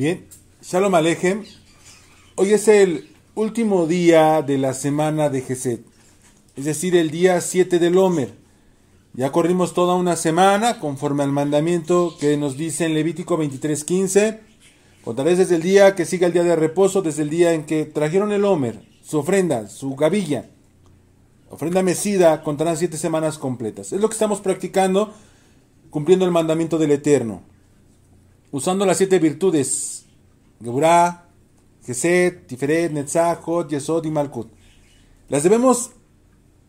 Bien, Shalom Alejem. Hoy es el último día de la semana de Geset, es decir, el día 7 del Homer. Ya corrimos toda una semana conforme al mandamiento que nos dice en Levítico 23:15. vez desde el día que siga el día de reposo, desde el día en que trajeron el Homer, su ofrenda, su gavilla, ofrenda mesida, contarán siete semanas completas. Es lo que estamos practicando, cumpliendo el mandamiento del Eterno usando las siete virtudes, Geburah, Geset, Tiferet, Netzach, Jod, Yesod y Malkut. Las debemos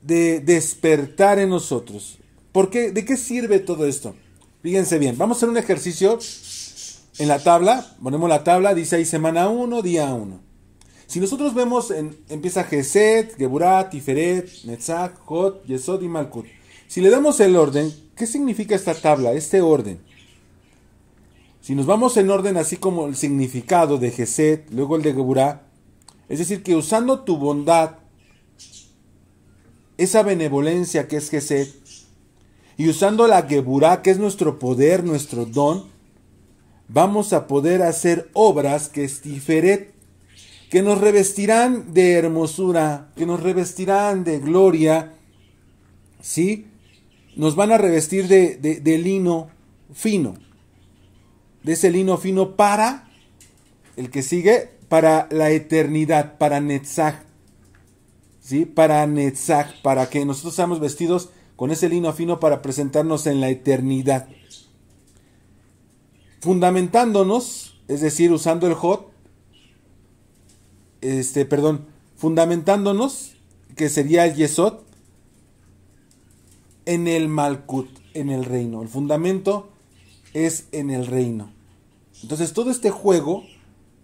de despertar en nosotros. ¿Por qué? ¿De qué sirve todo esto? Fíjense bien, vamos a hacer un ejercicio en la tabla, ponemos la tabla, dice ahí semana 1, día 1. Si nosotros vemos, en, empieza Geset, Geburah, Tiferet, Netzach, Jod, Yesod y Malkut. Si le damos el orden, ¿qué significa esta tabla, este orden? Y nos vamos en orden así como el significado de Geset, luego el de Geburá, es decir, que usando tu bondad, esa benevolencia que es Geset, y usando la Geburá, que es nuestro poder, nuestro don, vamos a poder hacer obras que estiferet, que nos revestirán de hermosura, que nos revestirán de gloria, ¿sí? Nos van a revestir de lino fino de ese lino fino para, el que sigue, para la eternidad, para Netzach. ¿Sí? Para Netzach, para que nosotros seamos vestidos con ese lino fino para presentarnos en la eternidad. Fundamentándonos, es decir, usando el hot, este, perdón, fundamentándonos, que sería el yesod, en el malkut, en el reino. El fundamento es en el reino. Entonces todo este juego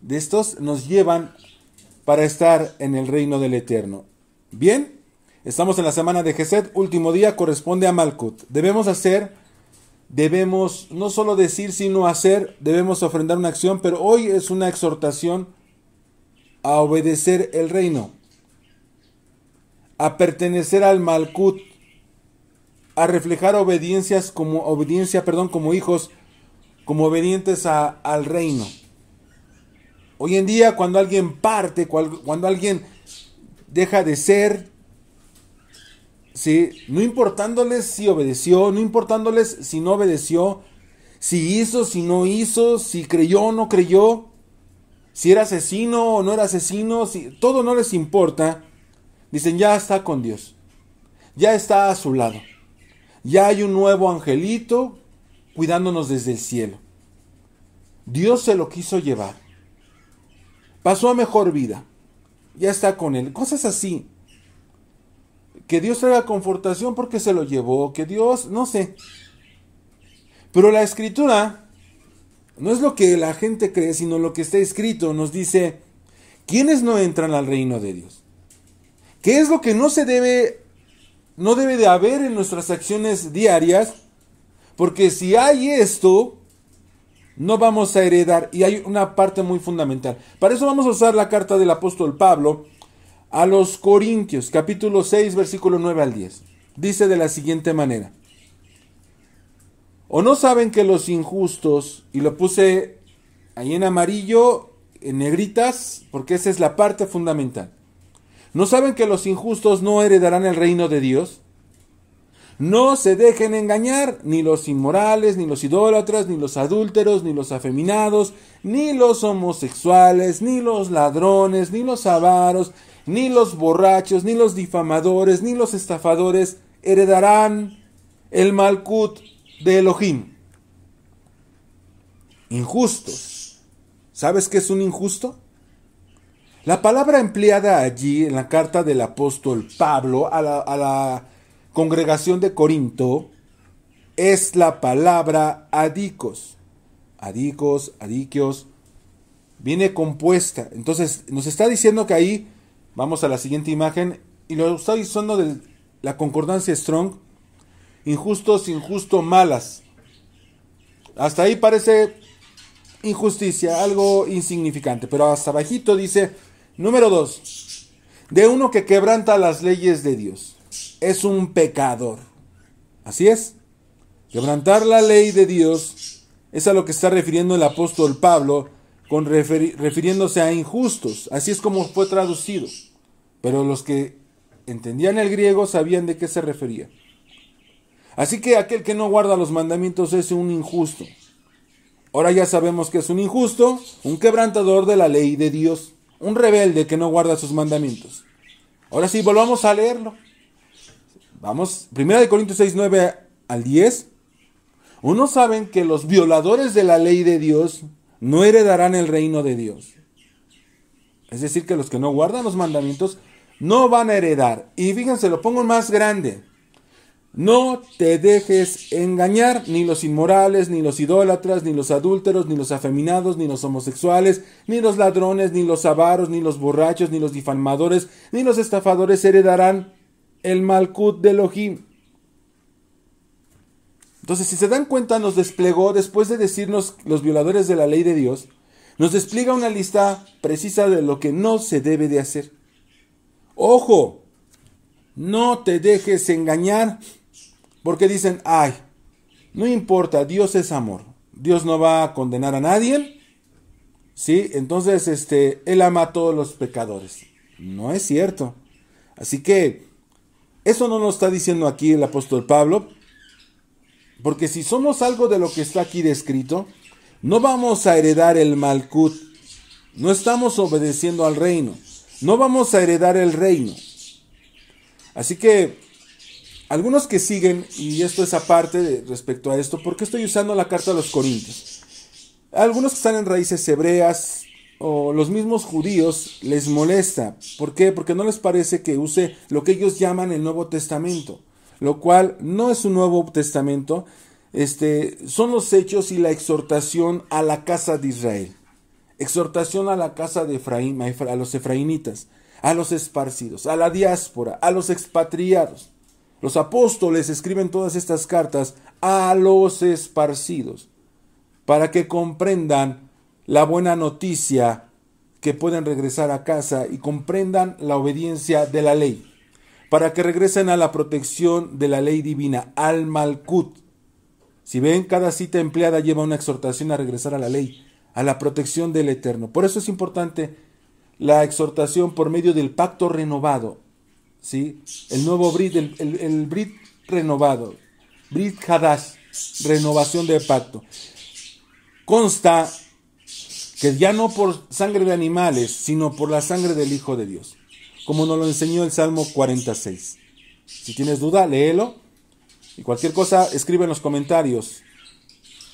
de estos nos llevan para estar en el reino del eterno. Bien, estamos en la semana de Gesed, último día corresponde a Malkut. Debemos hacer, debemos no solo decir sino hacer, debemos ofrendar una acción, pero hoy es una exhortación a obedecer el reino, a pertenecer al Malkut, a reflejar obediencias como obediencia, perdón, como hijos, como obedientes al reino. Hoy en día cuando alguien parte, cuando alguien deja de ser, ¿sí? no importándoles si obedeció, no importándoles si no obedeció, si hizo, si no hizo, si creyó o no creyó, si era asesino o no era asesino, si, todo no les importa, dicen ya está con Dios, ya está a su lado. Ya hay un nuevo angelito cuidándonos desde el cielo. Dios se lo quiso llevar. Pasó a mejor vida. Ya está con él. Cosas así. Que Dios traiga confortación porque se lo llevó. Que Dios, no sé. Pero la escritura no es lo que la gente cree, sino lo que está escrito. Nos dice, ¿quiénes no entran al reino de Dios? ¿Qué es lo que no se debe no debe de haber en nuestras acciones diarias, porque si hay esto, no vamos a heredar. Y hay una parte muy fundamental. Para eso vamos a usar la carta del apóstol Pablo a los Corintios, capítulo 6, versículo 9 al 10. Dice de la siguiente manera. O no saben que los injustos, y lo puse ahí en amarillo, en negritas, porque esa es la parte fundamental. ¿No saben que los injustos no heredarán el reino de Dios? No se dejen engañar ni los inmorales, ni los idólatras, ni los adúlteros, ni los afeminados, ni los homosexuales, ni los ladrones, ni los avaros, ni los borrachos, ni los difamadores, ni los estafadores heredarán el Malkut de Elohim. Injustos. ¿Sabes qué es un injusto? La palabra empleada allí en la carta del apóstol Pablo a la, congregación de Corinto es la palabra adicos. Adicos, adiquios. Viene compuesta. Entonces nos está diciendo que ahí, vamos a la siguiente imagen, y lo está diciendo de la concordancia Strong, injustos, injusto, malas. Hasta ahí parece injusticia, algo insignificante, pero hasta bajito dice Número dos, de uno que quebranta las leyes de Dios. Es un pecador. Así es. Quebrantar la ley de Dios es a lo que está refiriendo el apóstol Pablo, con refiriéndose a injustos. Así es como fue traducido. Pero los que entendían el griego sabían de qué se refería. Así que aquel que no guarda los mandamientos es un injusto. Ahora ya sabemos que es un injusto, un quebrantador de la ley de Dios un rebelde que no guarda sus mandamientos. Ahora sí, volvamos a leerlo. Vamos, 1 Corintios 6, 9 al 10. Unos saben que los violadores de la ley de Dios no heredarán el reino de Dios. Es decir, que los que no guardan los mandamientos no van a heredar. Y fíjense, lo pongo más grande. No te dejes engañar, ni los inmorales, ni los idólatras, ni los adúlteros, ni los afeminados, ni los homosexuales, ni los ladrones, ni los avaros, ni los borrachos, ni los difamadores, ni los estafadores heredarán el malcut de Elohim. Entonces, si se dan cuenta, nos desplegó, después de decirnos los violadores de la ley de Dios, nos despliega una lista precisa de lo que no se debe de hacer. Ojo, no te dejes engañar porque dicen, ay, no importa, Dios es amor. Dios no va a condenar a nadie. ¿Sí? Entonces, este, Él ama a todos los pecadores. No es cierto. Así que, eso no nos está diciendo aquí el apóstol Pablo. Porque si somos algo de lo que está aquí descrito, no vamos a heredar el Malkut. No estamos obedeciendo al reino. No vamos a heredar el reino. Así que algunos que siguen, y esto es aparte de, respecto a esto, ¿por qué estoy usando la carta a los corintios? Algunos que están en raíces hebreas o los mismos judíos les molesta. ¿Por qué? Porque no les parece que use lo que ellos llaman el Nuevo Testamento, lo cual no es un Nuevo Testamento, este, son los hechos y la exhortación a la casa de Israel. Exhortación a la casa de Efraín, a los efraínitas, a los esparcidos, a la diáspora, a los expatriados. Los apóstoles escriben todas estas cartas a los esparcidos para que comprendan la buena noticia que pueden regresar a casa y comprendan la obediencia de la ley, para que regresen a la protección de la ley divina, al Malkut. Si ven, cada cita empleada lleva una exhortación a regresar a la ley, a la protección del Eterno. Por eso es importante la exhortación por medio del pacto renovado, ¿sí? El nuevo Brit, el, el, Brit renovado, Brit Hadash, renovación de pacto. Consta que ya no por sangre de animales, sino por la sangre del Hijo de Dios, como nos lo enseñó el Salmo 46. Si tienes duda, léelo. Y cualquier cosa, escribe en los comentarios.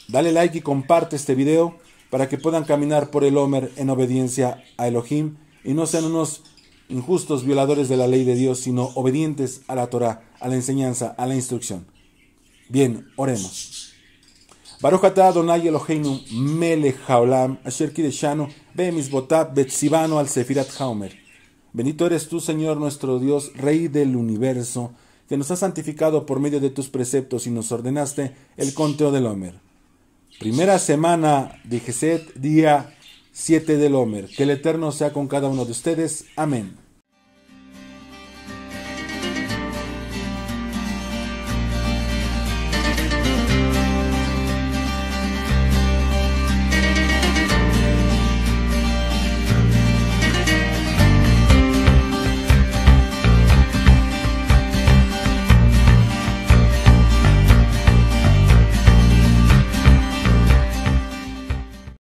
Dale like y comparte este video para que puedan caminar por el Homer en obediencia a Elohim y no sean unos injustos violadores de la ley de Dios, sino obedientes a la Torah, a la enseñanza, a la instrucción. Bien, oremos. Baruch Adonai Eloheinu haolam Bendito eres tú, Señor nuestro Dios, Rey del universo, que nos has santificado por medio de tus preceptos y nos ordenaste el conteo del Homer. Primera semana de Geset, día Siete del Homer. Que el Eterno sea con cada uno de ustedes. Amén.